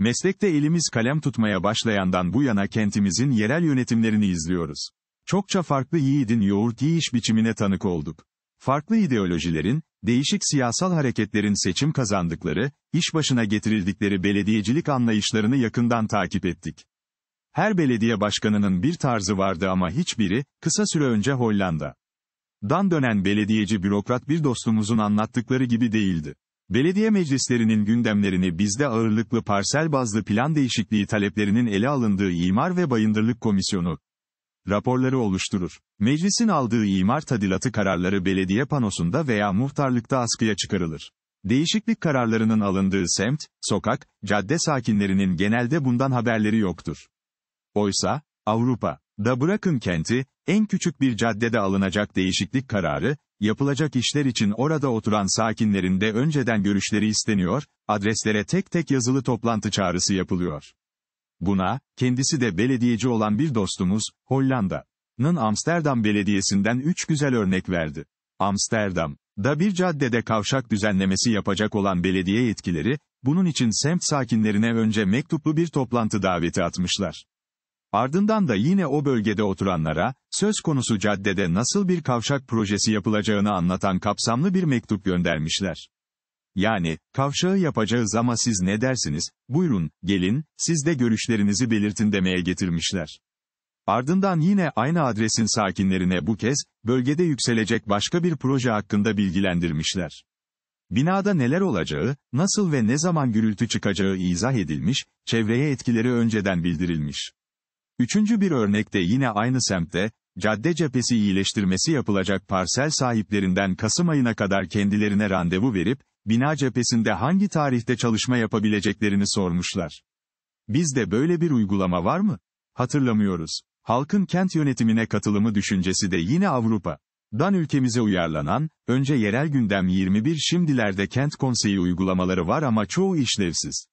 Meslekte elimiz kalem tutmaya başlayandan bu yana kentimizin yerel yönetimlerini izliyoruz. Çokça farklı yiğidin yoğurt yiyiş biçimine tanık olduk. Farklı ideolojilerin, değişik siyasal hareketlerin seçim kazandıkları, iş başına getirildikleri belediyecilik anlayışlarını yakından takip ettik. Her belediye başkanının bir tarzı vardı ama hiçbiri, kısa süre önce Hollanda'dan dönen belediyeci bürokrat bir dostumuzun anlattıkları gibi değildi. Belediye meclislerinin gündemlerini bizde ağırlıklı parsel bazlı plan değişikliği taleplerinin ele alındığı İmar ve Bayındırlık Komisyonu raporları oluşturur. Meclisin aldığı imar tadilatı kararları belediye panosunda veya muhtarlıkta askıya çıkarılır. Değişiklik kararlarının alındığı semt, sokak, cadde sakinlerinin genelde bundan haberleri yoktur. Oysa, Avrupa, da bırakın kenti, en küçük bir caddede alınacak değişiklik kararı, yapılacak işler için orada oturan sakinlerin de önceden görüşleri isteniyor, adreslere tek tek yazılı toplantı çağrısı yapılıyor. Buna, kendisi de belediyeci olan bir dostumuz, Hollanda'nın Amsterdam Belediyesi'nden üç güzel örnek verdi. Amsterdam, da bir caddede kavşak düzenlemesi yapacak olan belediye yetkileri, bunun için semt sakinlerine önce mektuplu bir toplantı daveti atmışlar. Ardından da yine o bölgede oturanlara, söz konusu caddede nasıl bir kavşak projesi yapılacağını anlatan kapsamlı bir mektup göndermişler. Yani, kavşağı yapacağız ama siz ne dersiniz, buyurun, gelin, siz de görüşlerinizi belirtin demeye getirmişler. Ardından yine aynı adresin sakinlerine bu kez, bölgede yükselecek başka bir proje hakkında bilgilendirmişler. Binada neler olacağı, nasıl ve ne zaman gürültü çıkacağı izah edilmiş, çevreye etkileri önceden bildirilmiş. Üçüncü bir örnekte yine aynı semtte, cadde cephesi iyileştirmesi yapılacak parsel sahiplerinden Kasım ayına kadar kendilerine randevu verip, bina cephesinde hangi tarihte çalışma yapabileceklerini sormuşlar. Bizde böyle bir uygulama var mı? Hatırlamıyoruz. Halkın kent yönetimine katılımı düşüncesi de yine Avrupa. Dan ülkemize uyarlanan, önce yerel gündem 21 şimdilerde kent konseyi uygulamaları var ama çoğu işlevsiz.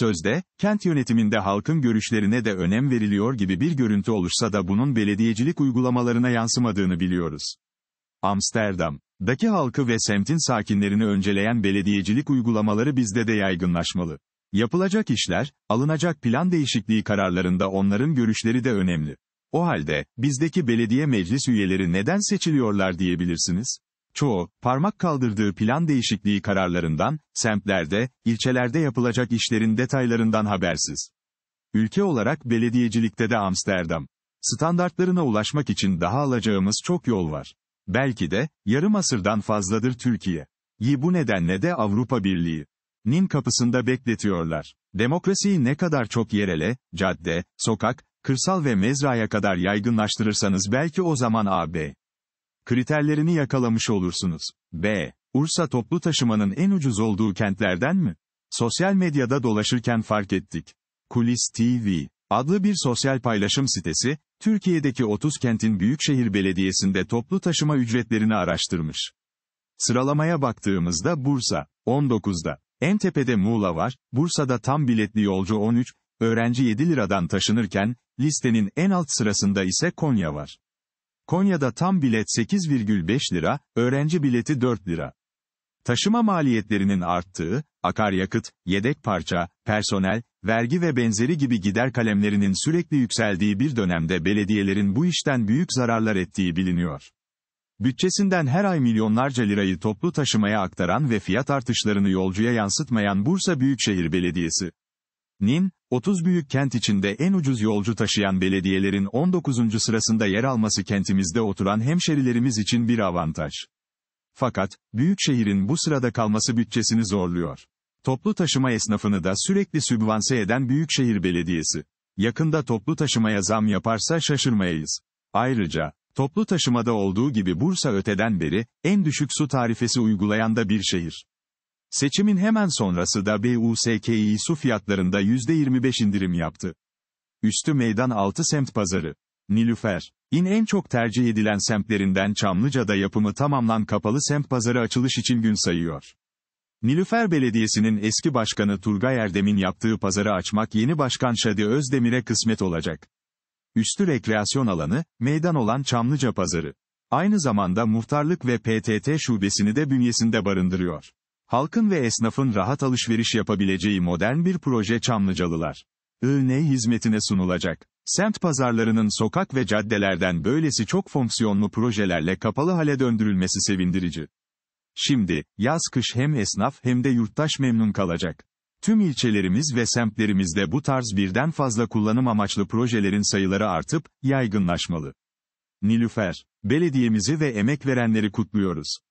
Sözde, kent yönetiminde halkın görüşlerine de önem veriliyor gibi bir görüntü oluşsa da bunun belediyecilik uygulamalarına yansımadığını biliyoruz. Amsterdam, Daki halkı ve semtin sakinlerini önceleyen belediyecilik uygulamaları bizde de yaygınlaşmalı. Yapılacak işler, alınacak plan değişikliği kararlarında onların görüşleri de önemli. O halde, bizdeki belediye meclis üyeleri neden seçiliyorlar diyebilirsiniz? Çoğu, parmak kaldırdığı plan değişikliği kararlarından, semtlerde, ilçelerde yapılacak işlerin detaylarından habersiz. Ülke olarak belediyecilikte de Amsterdam. Standartlarına ulaşmak için daha alacağımız çok yol var. Belki de, yarım asırdan fazladır Türkiye. Yi bu nedenle de Avrupa Birliği. Nin kapısında bekletiyorlar. Demokrasiyi ne kadar çok yerele, cadde, sokak, kırsal ve mezraya kadar yaygınlaştırırsanız belki o zaman AB. Kriterlerini yakalamış olursunuz. B. Ursa toplu taşımanın en ucuz olduğu kentlerden mi? Sosyal medyada dolaşırken fark ettik. Kulis TV adlı bir sosyal paylaşım sitesi, Türkiye'deki 30 kentin büyükşehir belediyesinde toplu taşıma ücretlerini araştırmış. Sıralamaya baktığımızda Bursa, 19'da, en tepede Muğla var, Bursa'da tam biletli yolcu 13, öğrenci 7 liradan taşınırken, listenin en alt sırasında ise Konya var. Konya'da tam bilet 8,5 lira, öğrenci bileti 4 lira. Taşıma maliyetlerinin arttığı, akaryakıt, yedek parça, personel, vergi ve benzeri gibi gider kalemlerinin sürekli yükseldiği bir dönemde belediyelerin bu işten büyük zararlar ettiği biliniyor. Bütçesinden her ay milyonlarca lirayı toplu taşımaya aktaran ve fiyat artışlarını yolcuya yansıtmayan Bursa Büyükşehir Belediyesi, nin, 30 büyük kent içinde en ucuz yolcu taşıyan belediyelerin 19. sırasında yer alması kentimizde oturan hemşerilerimiz için bir avantaj. Fakat, büyük şehrin bu sırada kalması bütçesini zorluyor. Toplu taşıma esnafını da sürekli sübvanse eden Büyükşehir Belediyesi. Yakında toplu taşımaya zam yaparsa şaşırmayız. Ayrıca, toplu taşımada olduğu gibi Bursa öteden beri, en düşük su tarifesi uygulayan da bir şehir. Seçimin hemen sonrası da BUSKİ su fiyatlarında %25 indirim yaptı. Üstü Meydan Altı Semt Pazarı. Nilüfer. İn en çok tercih edilen semtlerinden Çamlıca'da yapımı tamamlan kapalı semt pazarı açılış için gün sayıyor. Nilüfer Belediyesi'nin eski başkanı Turgay Erdem'in yaptığı pazarı açmak yeni başkan Şadi Özdemir'e kısmet olacak. Üstü rekreasyon alanı, meydan olan Çamlıca Pazarı. Aynı zamanda muhtarlık ve PTT şubesini de bünyesinde barındırıyor. Halkın ve esnafın rahat alışveriş yapabileceği modern bir proje Çamlıcalılar. INE hizmetine sunulacak. Semt pazarlarının sokak ve caddelerden böylesi çok fonksiyonlu projelerle kapalı hale döndürülmesi sevindirici. Şimdi, yaz-kış hem esnaf hem de yurttaş memnun kalacak. Tüm ilçelerimiz ve semtlerimizde bu tarz birden fazla kullanım amaçlı projelerin sayıları artıp, yaygınlaşmalı. Nilüfer, belediyemizi ve emek verenleri kutluyoruz.